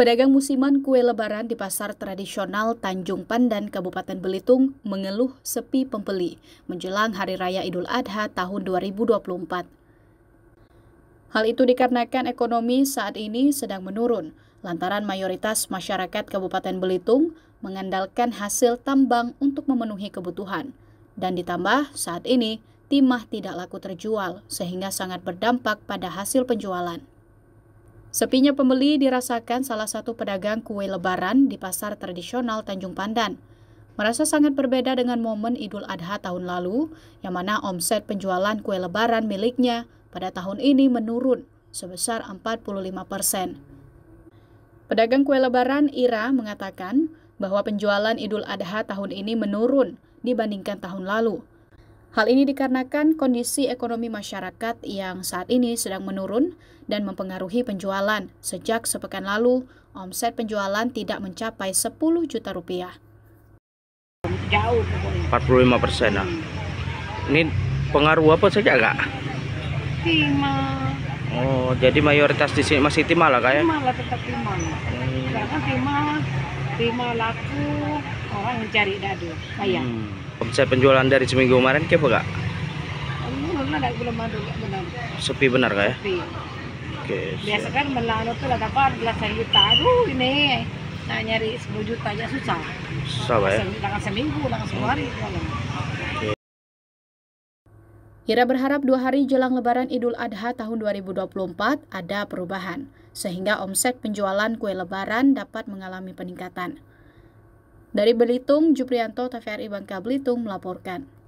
Pedagang musiman kue lebaran di pasar tradisional Tanjung Pandan, Kabupaten Belitung mengeluh sepi pembeli menjelang Hari Raya Idul Adha tahun 2024. Hal itu dikarenakan ekonomi saat ini sedang menurun, lantaran mayoritas masyarakat Kabupaten Belitung mengandalkan hasil tambang untuk memenuhi kebutuhan. Dan ditambah saat ini, timah tidak laku terjual, sehingga sangat berdampak pada hasil penjualan. Sepinya pembeli dirasakan salah satu pedagang kue lebaran di pasar tradisional Tanjung Pandan. Merasa sangat berbeda dengan momen Idul Adha tahun lalu, yang mana omset penjualan kue lebaran miliknya pada tahun ini menurun sebesar 45 persen. Pedagang kue lebaran Ira mengatakan bahwa penjualan Idul Adha tahun ini menurun dibandingkan tahun lalu. Hal ini dikarenakan kondisi ekonomi masyarakat yang saat ini sedang menurun dan mempengaruhi penjualan. Sejak sepekan lalu, omset penjualan tidak mencapai 10 juta rupiah. Jauh 45 persen Nah. Ini pengaruh apa saja kak? Timah. Oh, jadi mayoritas di sini masih timah lah kak ya? Timah lah, tetap timah. Hmm. Karena kan timah, timah laku, orang mencari dadu, kayak. Hmm omset penjualan dari seminggu kemarin kayak apa kak? sepi benar kak ya? biasa kan melano tuh lah apa, belasan juta aduh ini nah nyari 10 juta aja susah susah ya? langsung seminggu langsung hari Kira Ira berharap dua hari jelang lebaran Idul Adha tahun 2024 ada perubahan, sehingga omset penjualan kue lebaran dapat mengalami peningkatan. Dari Belitung, Juprianto TVRI Bangka Belitung melaporkan.